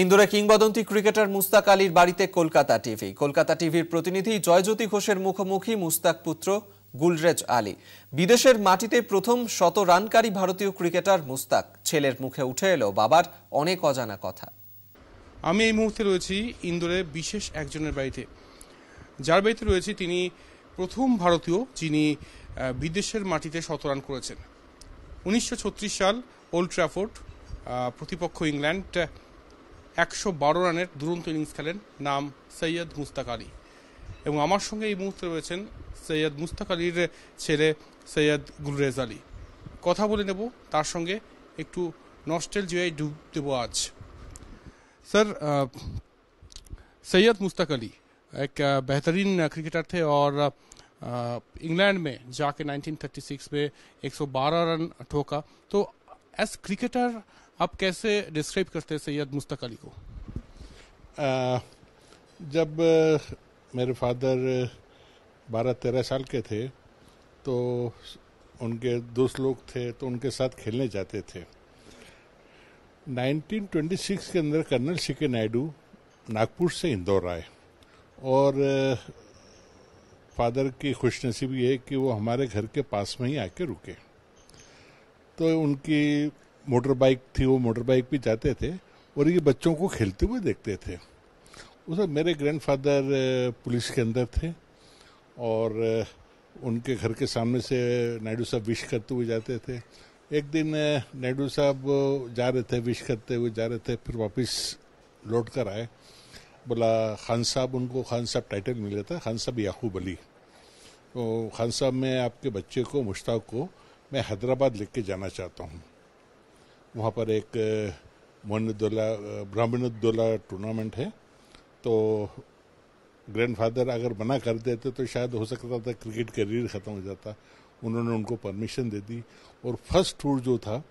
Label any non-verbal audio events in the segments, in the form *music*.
ইন্দোরে কিংবদন্তি ক্রিকেটার মুস্তাক আলীর বাড়িতে কলকাতা টিভি কলকাতা টিভির প্রতিনিধি জয়জ্যোতি ঘোষের মুখোমুখি মুস্তাক পুত্র গুলরেজ আলী বিদেশের মাটিতে প্রথম শত রানকারী ভারতীয় ক্রিকেটার মুস্তাক ছেলের মুখে উঠে এলো বাবার অনেক অজানা কথা আমি এই মুহূর্তে রয়েছি ইন্দোরে বিশেষ একজনের বাড়িতে যার বাড়িতে রয়েছি তিনি প্রথম ভারতীয় যিনি বিদেশের মাটিতে শত রান করেছেন উনিশশো সাল ওল্ড ট্রাফোর্ড প্রতিপক্ষ ইংল্যান্ড একশো বারো রানের দুরন্ত ইনিংস খেলেন নাম সৈয়দ মুস্তাক আলী এবং আমার সঙ্গে এই মুহূর্তে রয়েছেন সৈয়দ মুস্তাক আলীর ছেলে সৈয়দ গুলরেজ আলী কথা বলে নেব তার সঙ্গে একটু নস্টেল জিয়ায় ডুব দেবো আজ স্যার আলী এক বেহতরিন ক্রিকেটার থে আর ইংল্যান্ড মে যাকে নাইনটিন থার্টি সিক্স মে একশো বারো রান ঠোকা তো অ্যাজ ক্রিকেটার आप कैसे डिस्क्राइब करते हैं सैयद मुस्तक अली को आ, जब मेरे फादर बारह तेरह साल के थे तो उनके दोस्त लोग थे तो उनके साथ खेलने जाते थे 1926 के अंदर कर्नल सी के नायडू नागपुर से इंदौर आए और फादर की खुशनसीबी है कि वो हमारे घर के पास में ही आके रुके तो उनकी मोटर बाइक थी वो मोटर बाइक भी जाते थे और ये बच्चों को खेलते हुए देखते थे उस मेरे ग्रैंडफादर पुलिस के अंदर थे और उनके घर के सामने से नायडू साहब विश करते हुए जाते थे एक दिन नायडू साहब जा रहे थे विश करते हुए जा रहे थे फिर वापस लौट कर आए बोला खान साहब उनको खान साहब टाइटल मिला था खान साहब याकूब अली तो खान साहब मैं आपके बच्चे को मुश्ताक को मैं हैदराबाद लेके जाना चाहता हूँ वहाँ पर एक मोहनुद्दौला ब्राह्मणुद्दौला टूर्नामेंट है तो ग्रैंडफादर अगर मना कर देते तो शायद हो सकता था क्रिकेट करियर ख़त्म हो जाता उन्होंने उनको परमिशन दे दी और फर्स्ट टूर जो था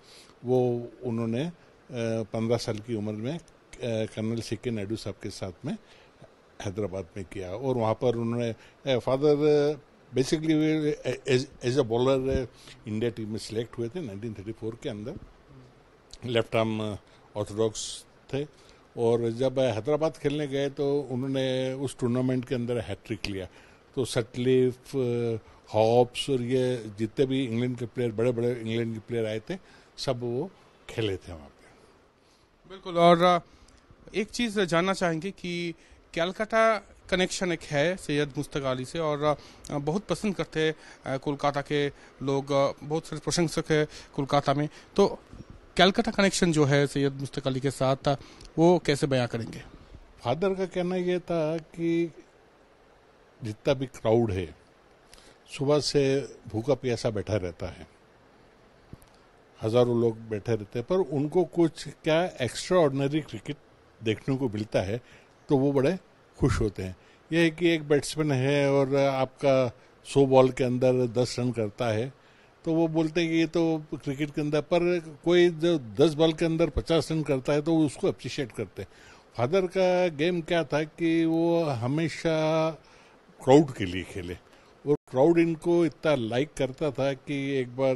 वो उन्होंने पंद्रह साल की उम्र में कर्नल सी के नायडू साहब के साथ में हैदराबाद में किया और वहाँ पर उन्होंने father basically as a bowler India team में सिलेक्ट हुए थे 1934 के अंदर लेफ्ट आर्म ऑर्थोडॉक्स थे और जब हैदराबाद खेलने गए तो उन्होंने उस टूर्नामेंट के अंदर हैट्रिक लिया तो सटलिफ हॉप्स और ये जितने भी इंग्लैंड के प्लेयर बड़े बड़े इंग्लैंड के प्लेयर आए थे सब वो खेले थे वहाँ पे बिल्कुल और एक चीज़ जानना चाहेंगे कि कैलकाटा कनेक्शन एक है सैयद मुश्तक अली से और बहुत पसंद करते हैं कोलकाता के लोग बहुत सारे प्रशंसक है कोलकाता में तो कैलकाटा कनेक्शन जो है सैयद मुश्तक अली के साथ था वो कैसे बयां करेंगे फादर का कहना यह था कि जितना भी क्राउड है सुबह से भूखा प्यासा बैठा रहता है हजारों लोग बैठे रहते हैं पर उनको कुछ क्या एक्स्ट्रा ऑर्डनरी क्रिकेट देखने को मिलता है तो वो बड़े खुश होते हैं यह है कि एक बैट्समैन है और आपका सौ बॉल के अंदर दस रन करता है तो वो बोलते हैं कि ये तो क्रिकेट के अंदर पर कोई जो दस बॉल के अंदर पचास रन करता है तो उसको अप्रिशिएट करते हैं फादर का गेम क्या था कि वो हमेशा क्राउड के लिए खेले और क्राउड इनको इतना लाइक करता था कि एक बार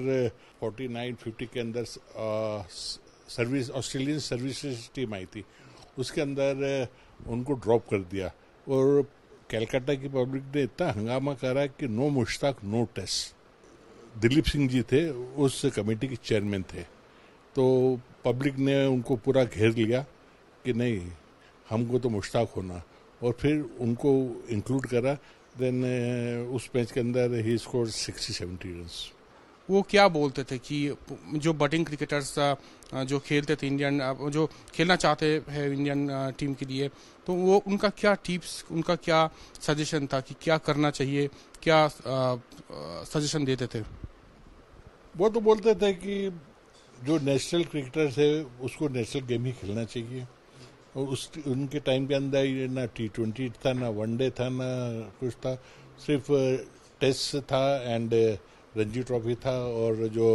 49 50 के अंदर सर्विस ऑस्ट्रेलियन सर्विसेज टीम आई थी उसके अंदर उनको ड्रॉप कर दिया और कैलकाटा की पब्लिक ने इतना हंगामा करा कि no Mushtaq no test Dilip Singh ji थे उस कमेटी के चेयरमैन थे तो पब्लिक ने उनको पूरा घेर लिया कि नहीं हमको तो मुश्ताक होना और फिर उनको इंक्लूड करा देन uh, उस मैच के अंदर ही स्कोर सिक्सटी सेवेंटी रन वो क्या बोलते थे कि जो बटिंग क्रिकेटर्स uh, जो खेलते थे इंडियन uh, जो खेलना चाहते हैं इंडियन टीम के लिए तो वो उनका क्या टिप्स उनका क्या सजेशन था कि क्या करना चाहिए क्या सजेशन देते थे वो तो बोलते थे कि जो नेशनल क्रिकेटर थे उसको नेशनल गेम ही खेलना चाहिए और उस उनके टाइम के अंदर ही ना टी ट्वेंटी था ना वनडे था ना कुछ था सिर्फ टेस्ट था एंड रणजी ट्रॉफी था और जो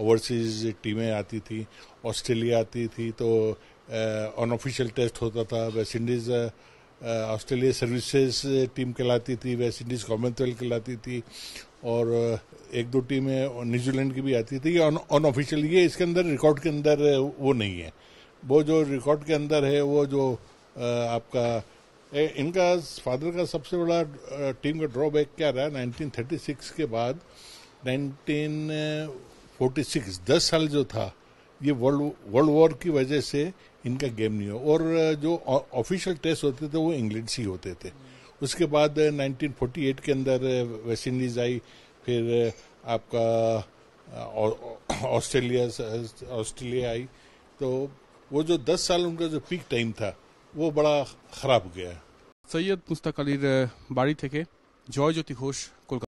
ओवरसीज टीमें आती थी ऑस्ट्रेलिया आती थी तो अनऑफिशियल टेस्ट होता था West Indies Australia services team कहलाती थी वेस्ट इंडीज़ कॉमनवेल्थ कहलाती थी और एक दो टीमें न्यूजीलैंड की भी आती थी अनऑफिशियल ये इसके अंदर रिकॉर्ड के अंदर वो नहीं है वो जो रिकॉर्ड के अंदर है वो जो आपका ए, इनका फादर का सबसे बड़ा टीम का ड्रॉबैक क्या रहा 1936 के बाद 1946 10 साल जो था ये वर्ल्ड वर्ल्ड वॉर की वजह से इनका गेम नहीं हो और जो ऑफिशियल टेस्ट होते थे वो इंग्लैंड से ही होते थे उसके बाद 1948 के अंदर वेस्ट इंडीज आई फिर आपका *coughs* ऑस्ट्रेलिया ऑस्ट्रेलिया आई तो वो जो 10 साल उनका जो पीक टाइम था वो बड़ा खराब गया सैयद मुस्तक अलीर बाड़ी थे जॉय ज्योति घोष कोलकाता